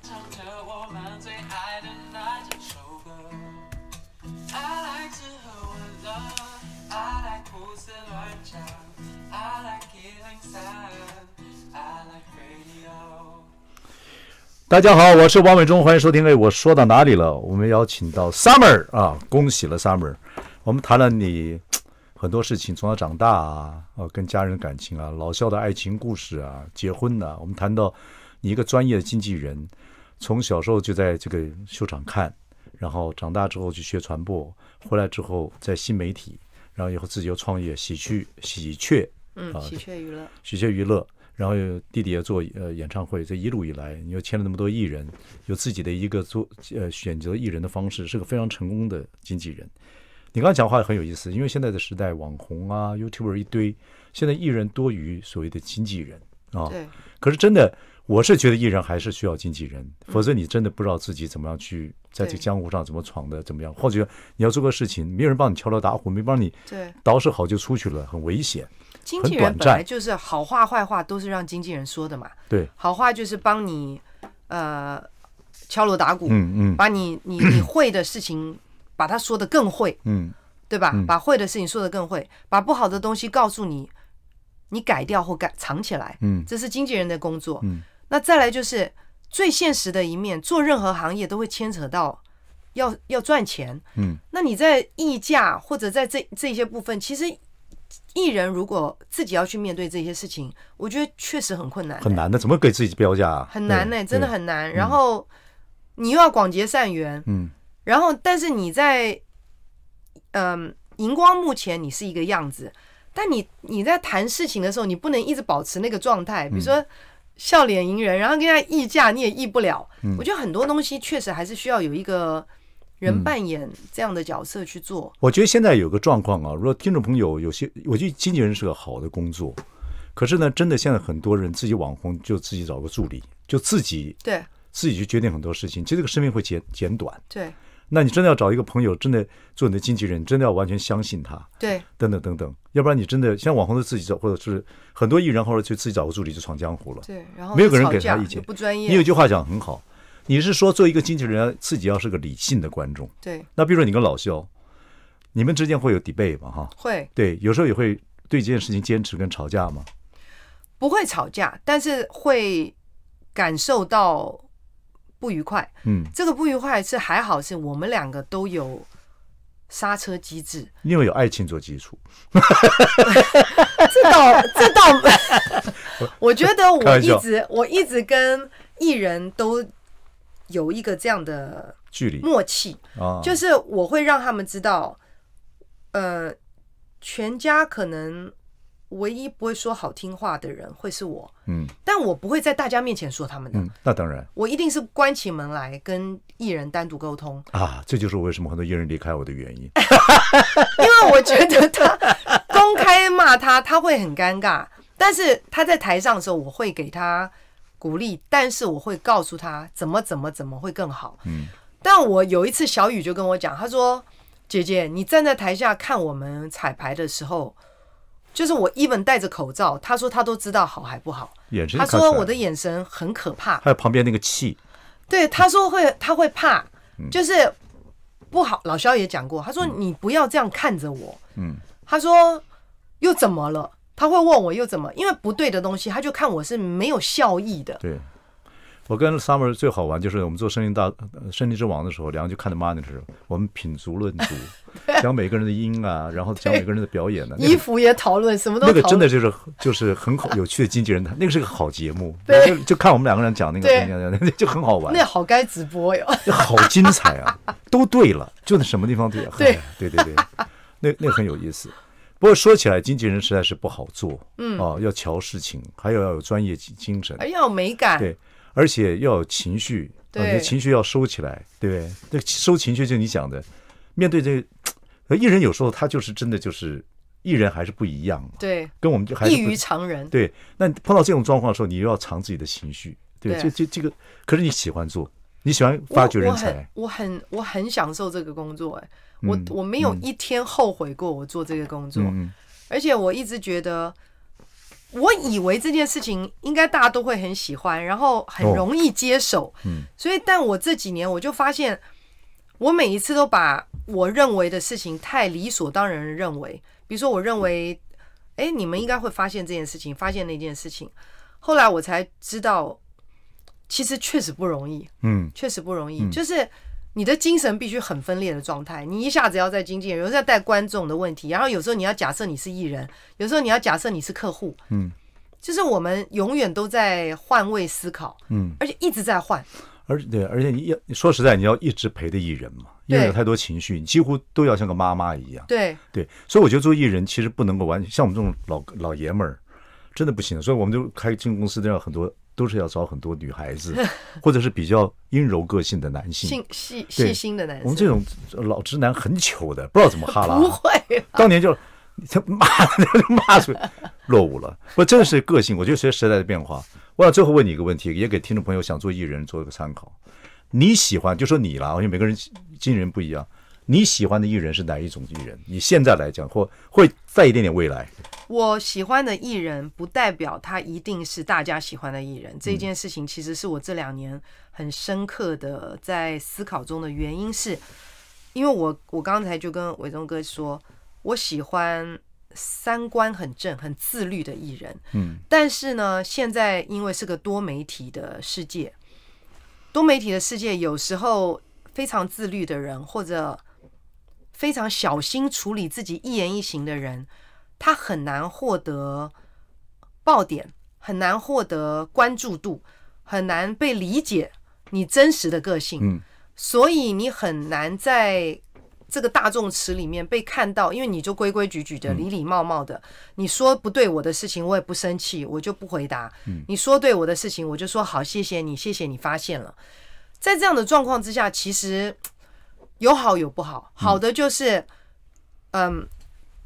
大家好，我是王伟忠，欢迎收听。哎，我说到哪里了？我们邀请到 Summer 啊，恭喜了 Summer。我们谈了你很多事情，从小长大啊，呃，跟家人感情啊，老肖的爱情故事啊，结婚呢。我们谈到你一个专业的经纪人，从小时候就在这个秀场看，然后长大之后去学传播，回来之后在新媒体，然后以后自己又创业，喜鹊喜鹊，嗯，喜鹊娱乐，喜鹊娱乐。然后弟弟也做呃演唱会，这一路以来，你又签了那么多艺人，有自己的一个做呃选择艺人的方式，是个非常成功的经纪人。你刚刚讲话很有意思，因为现在的时代，网红啊、YouTuber 一堆，现在艺人多于所谓的经纪人啊。对。可是真的，我是觉得艺人还是需要经纪人，否则你真的不知道自己怎么样去在这江湖上怎么闯的，怎么样，或者你要做个事情，没有人帮你敲锣打鼓，没帮你，对。捯饬好就出去了，很危险。经纪人本来就是好话坏话都是让经纪人说的嘛。对，好话就是帮你，呃，敲锣打鼓，嗯嗯，把你你你会的事情把它说的更会，嗯，对吧？把会的事情说的更会，把不好的东西告诉你，你改掉或改藏起来，嗯，这是经纪人的工作，嗯。那再来就是最现实的一面，做任何行业都会牵扯到要要赚钱，嗯。那你在溢价或者在这这些部分，其实。艺人如果自己要去面对这些事情，我觉得确实很困难。很难的，怎么给自己标价？很难呢，真的很难。然后你又要广结善缘，嗯，然后但是你在，嗯，荧光幕前你是一个样子，但你你在谈事情的时候，你不能一直保持那个状态，比如说笑脸迎人，然后跟人家议价你也议不了。我觉得很多东西确实还是需要有一个。人扮演这样的角色去做，我觉得现在有个状况啊，如果听众朋友有些，我觉得经纪人是个好的工作，可是呢，真的现在很多人自己网红就自己找个助理，就自己对，自己去决定很多事情，其实这个生命会减减短。对，那你真的要找一个朋友，真的做你的经纪人，真的要完全相信他。对，等等等等，要不然你真的像网红都自己找，或者是很多艺人或者去自己找个助理就闯江湖了。对，然后没有个人给他意见，不专业。你有句话讲很好。你是说，做一个经纪人，自己要是个理性的观众？对。那比如说，你跟老肖，你们之间会有 debate 吗？哈，会。对，有时候也会对这件事情坚持跟吵架吗？不会吵架，但是会感受到不愉快。嗯，这个不愉快是还好，是我们两个都有刹车机制，因为有爱情做基础。这倒这 倒，我觉得我一直我一直跟艺人都。有一个这样的距离默契，就是我会让他们知道，呃，全家可能唯一不会说好听话的人会是我，嗯，但我不会在大家面前说他们的，那当然，我一定是关起门来跟艺人单独沟通啊，这就是为什么很多艺人离开我的原因，因为我觉得他公开骂他，他会很尴尬，但是他在台上的时候，我会给他。鼓励，但是我会告诉他怎么怎么怎么会更好。嗯，但我有一次小雨就跟我讲，他说：“姐姐，你站在台下看我们彩排的时候，就是我一本戴着口罩，他说他都知道好还不好，眼神，他说我的眼神很可怕，还有旁边那个气，对，他说会他会怕，就是不好。老肖也讲过，他说你不要这样看着我，嗯，他说又怎么了？”他会问我又怎么？因为不对的东西，他就看我是没有效益的。对，我跟 Summer 最好玩就是我们做《生意大生意之王》的时候，然后就看 Money 的时候，我们品足论足，讲每个人的音啊，然后讲每个人的表演呢，衣服也讨论什么。那个真的就是就是很好有趣的经纪人，他 那个是个好节目。对，就看我们两个人讲那个，就很好玩。那好该直播哟，好精彩啊！都对了，就那什么地方对？对对对，那那很有意思。不过说起来，经纪人实在是不好做，嗯，啊，要瞧事情，还有要有专业精精神，还要有美感，对，而且要有情绪，对，情绪要收起来，对，这收情绪就你讲的，面对这艺人，有时候他就是真的就是艺人还是不一样，对，跟我们异于常人，对，那碰到这种状况的时候，你又要藏自己的情绪，对，这这这个，可是你喜欢做，你喜欢发掘人才，我很我很享受这个工作，哎。我我没有一天后悔过我做这个工作，而且我一直觉得，我以为这件事情应该大家都会很喜欢，然后很容易接手，所以但我这几年我就发现，我每一次都把我认为的事情太理所当然认为，比如说我认为，哎你们应该会发现这件事情，发现那件事情，后来我才知道，其实确实不容易，嗯，确实不容易，就是。你的精神必须很分裂的状态，你一下子要在经纪人，有时候要带观众的问题，然后有时候你要假设你是艺人，有时候你要假设你是客户，嗯，就是我们永远都在换位思考，嗯，而且一直在换，而对，而且你要你说实在，你要一直陪着艺人嘛，因为有太多情绪，你几乎都要像个妈妈一样，对对，所以我觉得做艺人其实不能够完全像我们这种老老爷们儿，真的不行，所以我们就开进公司都要很多。都是要找很多女孩子，或者是比较阴柔个性的男性，细细心的男性。我们这种老直男很糗的，不知道怎么哈拉。不会，当年就，他妈的，骂来，落伍了？不，真的是个性。我觉得随着时代的变化，我想最后问你一个问题，也给听众朋友想做艺人做一个参考。你喜欢就说你啦，因为每个人今人不一样。你喜欢的艺人是哪一种艺人？你现在来讲，或会在一点点未来。我喜欢的艺人，不代表他一定是大家喜欢的艺人。这件事情其实是我这两年很深刻的在思考中的原因，是因为我我刚才就跟伟忠哥说，我喜欢三观很正、很自律的艺人。嗯，但是呢，现在因为是个多媒体的世界，多媒体的世界有时候非常自律的人或者非常小心处理自己一言一行的人，他很难获得爆点，很难获得关注度，很难被理解你真实的个性。嗯，所以你很难在这个大众池里面被看到，因为你就规规矩矩的、礼礼貌貌的。你说不对我的事情，我也不生气，我就不回答。你说对我的事情，我就说好，谢谢你，谢谢你发现了。在这样的状况之下，其实。有好有不好，好的就是，嗯，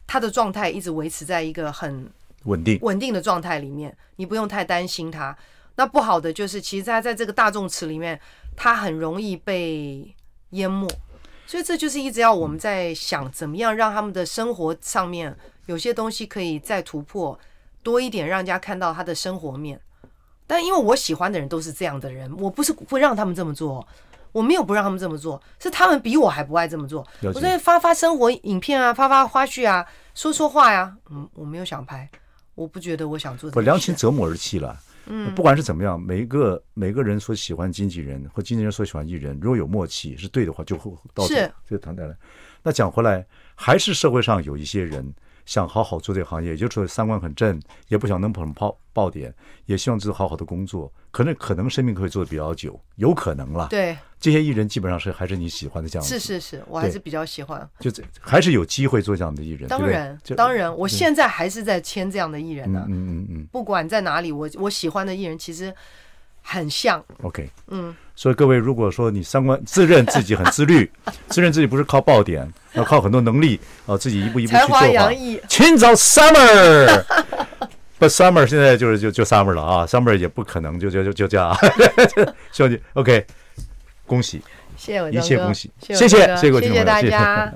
他的状态一直维持在一个很稳定稳定的状态里面，你不用太担心他。那不好的就是，其实他在这个大众池里面，他很容易被淹没，所以这就是一直要我们在想，怎么样让他们的生活上面有些东西可以再突破多一点，让人家看到他的生活面。但因为我喜欢的人都是这样的人，我不是会让他们这么做。我没有不让他们这么做，是他们比我还不爱这么做。我在发发生活影片啊，发发花絮啊，说说话呀。嗯，我没有想拍，我不觉得我想做。我良禽择木而栖了。嗯，不管是怎么样，每一个每个人所喜欢经纪人或经纪人所喜欢艺人，如果有默契是对的话，就会到是就谈下来。那讲回来，还是社会上有一些人。想好好做这个行业，也就是说三观很正，也不想能捧爆爆点，也希望自己好好的工作。可能可能生命可以做的比较久，有可能了。对，这些艺人基本上是还是你喜欢的这样子。是是是，我还是比较喜欢。就这还是有机会做这样的艺人。当然当然，我现在还是在签这样的艺人呢。嗯嗯嗯，不管在哪里，我我喜欢的艺人其实。很像，OK，嗯，所以各位，如果说你三观自认自己很自律，自认自己不是靠爆点，要靠很多能力，呃，自己一步一步去做吧。才华找 Summer，不，Summer 现在就是就就 Summer 了啊，Summer 也不可能就就就就这样，啊，兄弟 o k 恭喜，谢谢我恭喜，谢谢大哥，谢谢大家。